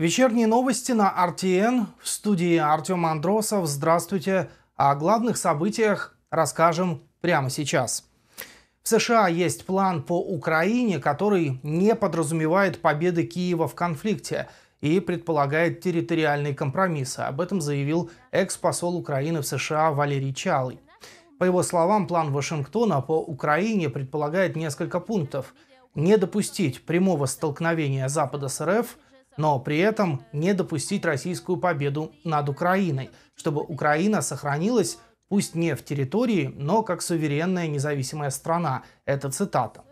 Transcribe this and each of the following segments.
Вечерние новости на RTN. В студии Артем Андросов. Здравствуйте. О главных событиях расскажем прямо сейчас. В США есть план по Украине, который не подразумевает победы Киева в конфликте и предполагает территориальные компромиссы. Об этом заявил экс-посол Украины в США Валерий Чалый. По его словам, план Вашингтона по Украине предполагает несколько пунктов. Не допустить прямого столкновения Запада с РФ – но при этом не допустить российскую победу над Украиной, чтобы Украина сохранилась, пусть не в территории, но как суверенная независимая страна. Это цитата.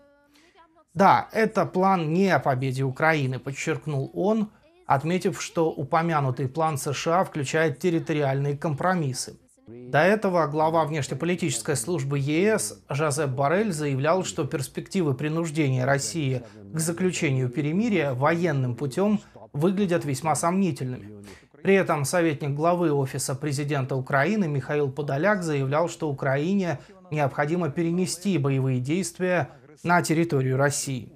Да, это план не о победе Украины, подчеркнул он, отметив, что упомянутый план США включает территориальные компромиссы. До этого глава внешнеполитической службы ЕС Жозеп Барель заявлял, что перспективы принуждения России к заключению перемирия военным путем выглядят весьма сомнительными. При этом советник главы Офиса президента Украины Михаил Подоляк заявлял, что Украине необходимо перенести боевые действия на территорию России.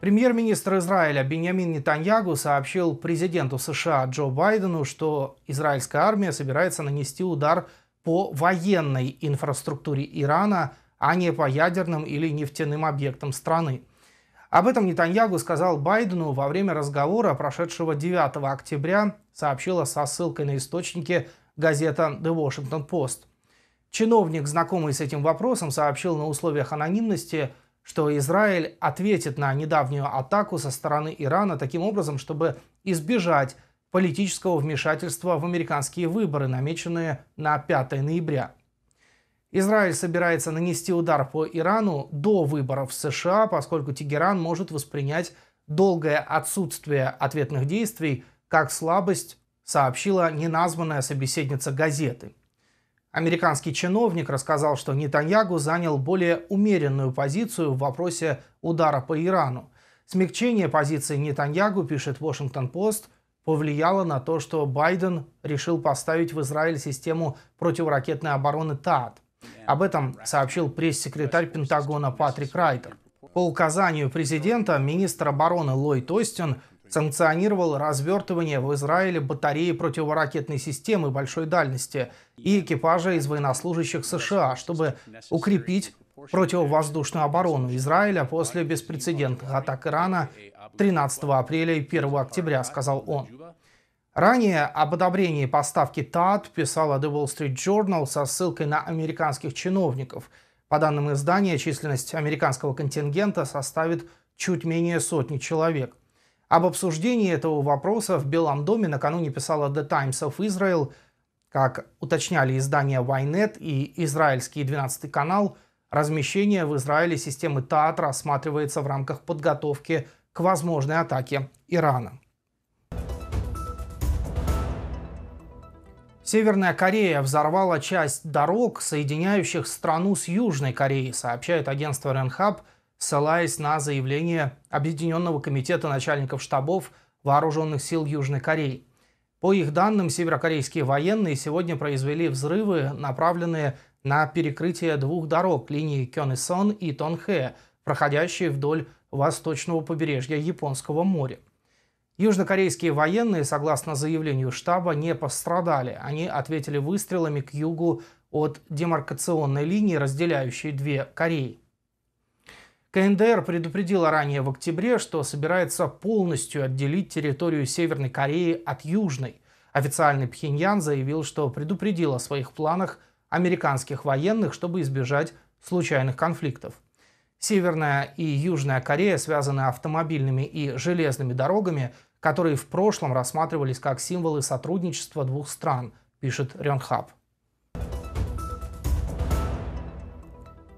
Премьер-министр Израиля Беньямин Нетаньягу сообщил президенту США Джо Байдену, что израильская армия собирается нанести удар по военной инфраструктуре Ирана – а не по ядерным или нефтяным объектам страны. Об этом Нетаньягу сказал Байдену во время разговора, прошедшего 9 октября, сообщила со ссылкой на источники газета The Washington Post. Чиновник, знакомый с этим вопросом, сообщил на условиях анонимности, что Израиль ответит на недавнюю атаку со стороны Ирана таким образом, чтобы избежать политического вмешательства в американские выборы, намеченные на 5 ноября. Израиль собирается нанести удар по Ирану до выборов в США, поскольку Тегеран может воспринять долгое отсутствие ответных действий как слабость, сообщила неназванная собеседница газеты. Американский чиновник рассказал, что Нетаньягу занял более умеренную позицию в вопросе удара по Ирану. Смягчение позиции Нетаньягу, пишет Вашингтон-Пост, повлияло на то, что Байден решил поставить в Израиль систему противоракетной обороны ТААД. Об этом сообщил пресс-секретарь Пентагона Патрик Райтер. По указанию президента, министр обороны Ллойд Остин санкционировал развертывание в Израиле батареи противоракетной системы большой дальности и экипажа из военнослужащих США, чтобы укрепить противовоздушную оборону Израиля после беспрецедентных атак Ирана 13 апреля и 1 октября, сказал он. Ранее об одобрении поставки ТАТ писала The Wall Street Journal со ссылкой на американских чиновников. По данным издания, численность американского контингента составит чуть менее сотни человек. Об обсуждении этого вопроса в Белом доме накануне писала The Times of Israel. Как уточняли издания Ynet и израильский 12 канал, размещение в Израиле системы ТАТ рассматривается в рамках подготовки к возможной атаке Ирана. Северная Корея взорвала часть дорог, соединяющих страну с Южной Кореей, сообщает агентство Ренхаб, ссылаясь на заявление Объединенного комитета начальников штабов Вооруженных сил Южной Кореи. По их данным, северокорейские военные сегодня произвели взрывы, направленные на перекрытие двух дорог линии Кёнисон и Тонхэ, проходящие вдоль восточного побережья Японского моря. Южнокорейские военные, согласно заявлению штаба, не пострадали. Они ответили выстрелами к югу от демаркационной линии, разделяющей две Кореи. КНДР предупредила ранее в октябре, что собирается полностью отделить территорию Северной Кореи от Южной. Официальный Пхеньян заявил, что предупредил о своих планах американских военных, чтобы избежать случайных конфликтов. Северная и Южная Корея связаны автомобильными и железными дорогами, которые в прошлом рассматривались как символы сотрудничества двух стран, пишет Ренхаб.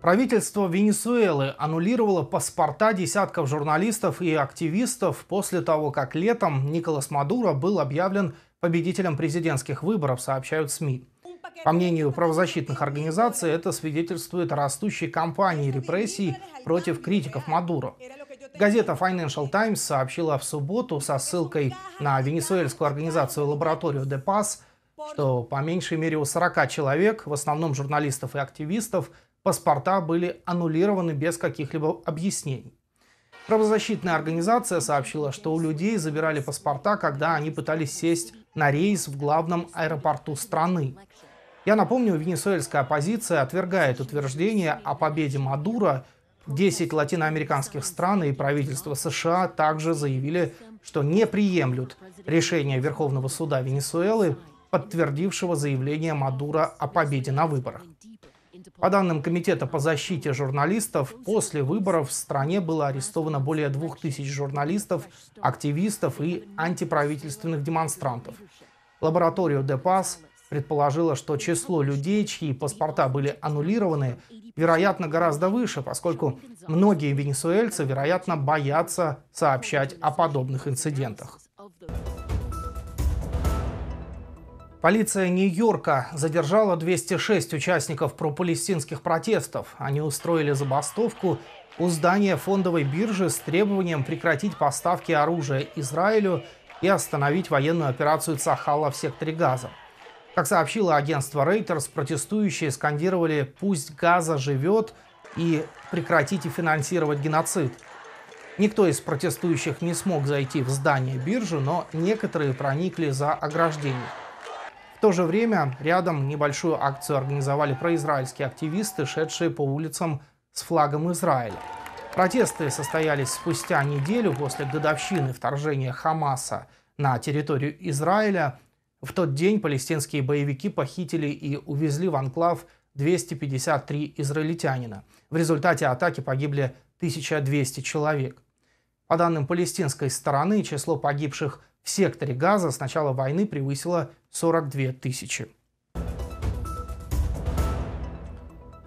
Правительство Венесуэлы аннулировало паспорта десятков журналистов и активистов после того, как летом Николас Мадуро был объявлен победителем президентских выборов, сообщают СМИ. По мнению правозащитных организаций, это свидетельствует о растущей кампании репрессий против критиков Мадуро. Газета Financial Times сообщила в субботу со ссылкой на венесуэльскую организацию «Лабораторию де Пас», что по меньшей мере у 40 человек, в основном журналистов и активистов, паспорта были аннулированы без каких-либо объяснений. Правозащитная организация сообщила, что у людей забирали паспорта, когда они пытались сесть на рейс в главном аэропорту страны. Я напомню, венесуэльская оппозиция отвергает утверждение о победе Мадура. Десять латиноамериканских стран и правительство США также заявили, что не приемлют решение Верховного суда Венесуэлы, подтвердившего заявление Мадура о победе на выборах. По данным Комитета по защите журналистов, после выборов в стране было арестовано более двух тысяч журналистов, активистов и антиправительственных демонстрантов. Лабораторию «Депас» предположила, что число людей, чьи паспорта были аннулированы, вероятно, гораздо выше, поскольку многие венесуэльцы, вероятно, боятся сообщать о подобных инцидентах. Полиция Нью-Йорка задержала 206 участников пропалестинских протестов. Они устроили забастовку у здания фондовой биржи с требованием прекратить поставки оружия Израилю и остановить военную операцию Цахала в секторе Газа. Как сообщило агентство Reuters, протестующие скандировали «Пусть Газа живет» и «Прекратите финансировать геноцид». Никто из протестующих не смог зайти в здание биржи, но некоторые проникли за ограждение. В то же время рядом небольшую акцию организовали произраильские активисты, шедшие по улицам с флагом Израиля. Протесты состоялись спустя неделю после годовщины вторжения Хамаса на территорию Израиля – в тот день палестинские боевики похитили и увезли в анклав 253 израильтянина. В результате атаки погибли 1200 человек. По данным палестинской стороны, число погибших в секторе Газа с начала войны превысило 42 тысячи.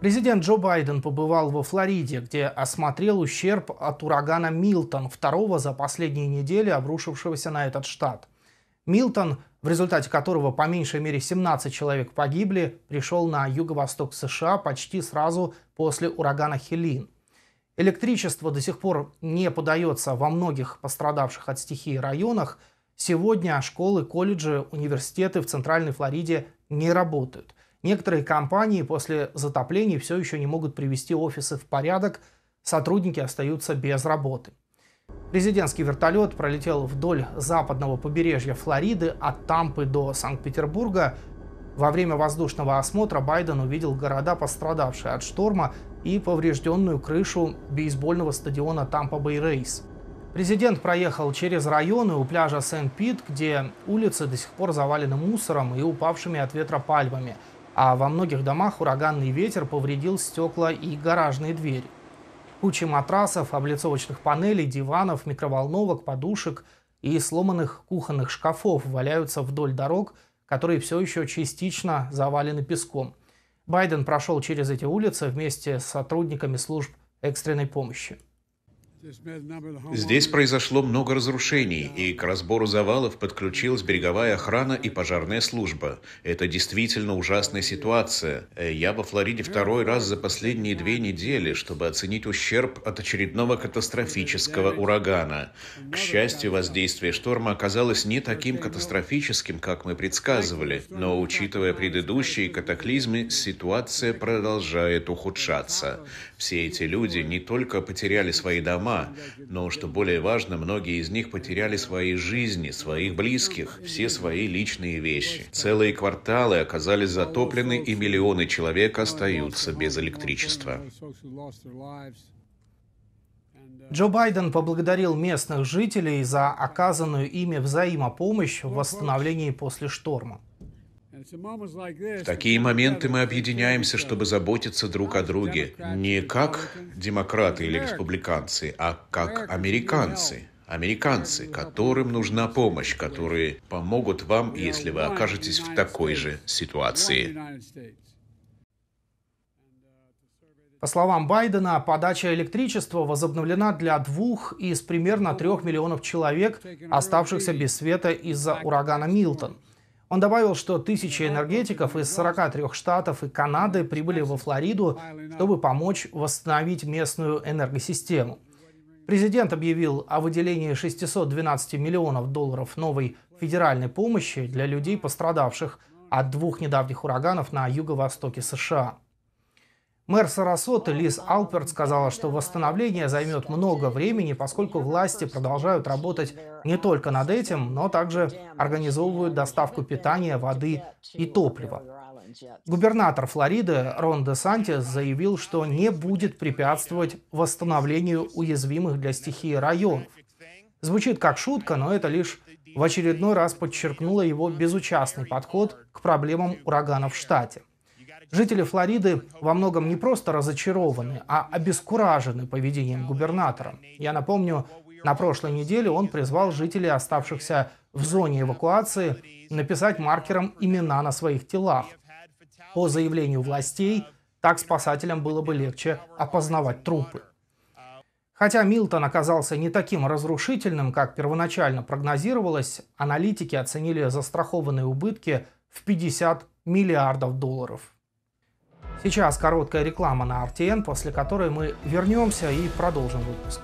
Президент Джо Байден побывал во Флориде, где осмотрел ущерб от урагана Милтон, второго за последние недели обрушившегося на этот штат. Милтон в результате которого по меньшей мере 17 человек погибли, пришел на юго-восток США почти сразу после урагана Хелин. Электричество до сих пор не подается во многих пострадавших от стихии районах. Сегодня школы, колледжи, университеты в Центральной Флориде не работают. Некоторые компании после затоплений все еще не могут привести офисы в порядок, сотрудники остаются без работы. Президентский вертолет пролетел вдоль западного побережья Флориды от Тампы до Санкт-Петербурга. Во время воздушного осмотра Байден увидел города, пострадавшие от шторма, и поврежденную крышу бейсбольного стадиона Тампа-Бэй-Рейс. Президент проехал через районы у пляжа Сент-Пит, где улицы до сих пор завалены мусором и упавшими от ветра пальмами, а во многих домах ураганный ветер повредил стекла и гаражные двери. Кучи матрасов, облицовочных панелей, диванов, микроволновок, подушек и сломанных кухонных шкафов валяются вдоль дорог, которые все еще частично завалены песком. Байден прошел через эти улицы вместе с сотрудниками служб экстренной помощи. Здесь произошло много разрушений, и к разбору завалов подключилась береговая охрана и пожарная служба. Это действительно ужасная ситуация. Э, я во Флориде второй раз за последние две недели, чтобы оценить ущерб от очередного катастрофического урагана. К счастью, воздействие шторма оказалось не таким катастрофическим, как мы предсказывали, но учитывая предыдущие катаклизмы, ситуация продолжает ухудшаться. Все эти люди не только потеряли свои дома, дома, но, что более важно, многие из них потеряли свои жизни, своих близких, все свои личные вещи. Целые кварталы оказались затоплены, и миллионы человек остаются без электричества. Джо Байден поблагодарил местных жителей за оказанную ими взаимопомощь в восстановлении после шторма. В такие моменты мы объединяемся, чтобы заботиться друг о друге. Не как демократы или республиканцы, а как американцы. Американцы, которым нужна помощь, которые помогут вам, если вы окажетесь в такой же ситуации. По словам Байдена, подача электричества возобновлена для двух из примерно трех миллионов человек, оставшихся без света из-за урагана Милтон – он добавил, что тысячи энергетиков из 43 штатов и Канады прибыли во Флориду, чтобы помочь восстановить местную энергосистему. Президент объявил о выделении 612 миллионов долларов новой федеральной помощи для людей, пострадавших от двух недавних ураганов на юго-востоке США. Мэр Сарасоты Лиз Алперт сказала, что восстановление займет много времени, поскольку власти продолжают работать не только над этим, но также организовывают доставку питания, воды и топлива. Губернатор Флориды Рон де Сантис заявил, что не будет препятствовать восстановлению уязвимых для стихии районов. Звучит как шутка, но это лишь в очередной раз подчеркнуло его безучастный подход к проблемам урагана в штате. Жители Флориды во многом не просто разочарованы, а обескуражены поведением губернатора. Я напомню, на прошлой неделе он призвал жителей, оставшихся в зоне эвакуации, написать маркером имена на своих телах. По заявлению властей, так спасателям было бы легче опознавать трупы. Хотя Милтон оказался не таким разрушительным, как первоначально прогнозировалось, аналитики оценили застрахованные убытки в 50 миллиардов долларов. Сейчас короткая реклама на RTN, после которой мы вернемся и продолжим выпуск.